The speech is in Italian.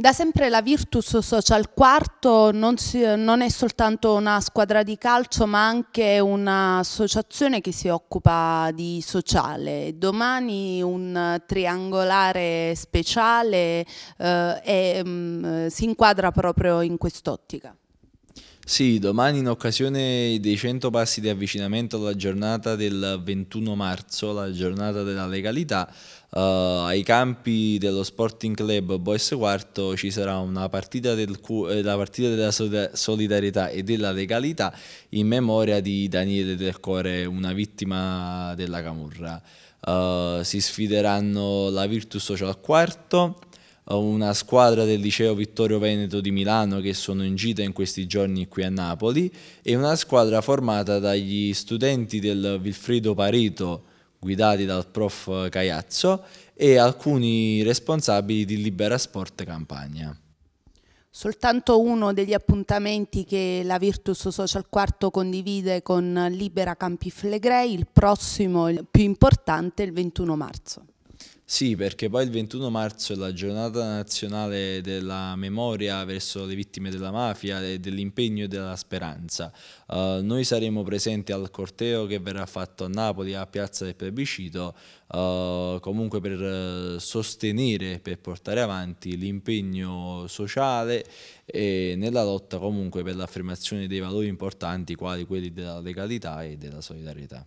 Da sempre la Virtus Social Quarto non, si, non, è soltanto una squadra di calcio ma anche un'associazione che si occupa di sociale. Domani un triangolare speciale eh, è, mh, mm, si inquadra proprio in quest'ottica. Sì, domani in occasione dei 100 passi di avvicinamento alla giornata del 21 marzo, la giornata della legalità, uh, ai campi dello Sporting Club Boys Quarto ci sarà una partita, del, eh, la partita della solidarietà e della legalità in memoria di Daniele Del Core, una vittima della Camurra. Uh, si sfideranno la Virtus Social Quarto, una squadra del liceo Vittorio Veneto di Milano che sono in gita in questi giorni qui a Napoli e una squadra formata dagli studenti del Vilfrido Parito guidati dal prof Caiazzo e alcuni responsabili di Libera Sport Campagna. Soltanto uno degli appuntamenti che la Virtus Social Quarto condivide con Libera Campi Flegrei, il prossimo, il più importante, il 21 marzo. Sì, perché poi il 21 marzo è la giornata nazionale della memoria verso le vittime della mafia e dell'impegno e della speranza. Uh, noi saremo presenti al corteo che verrà fatto a Napoli a Piazza del Plebiscito, uh, comunque per uh, sostenere, per portare avanti l'impegno sociale e nella lotta comunque per l'affermazione dei valori importanti quali quelli della legalità e della solidarietà.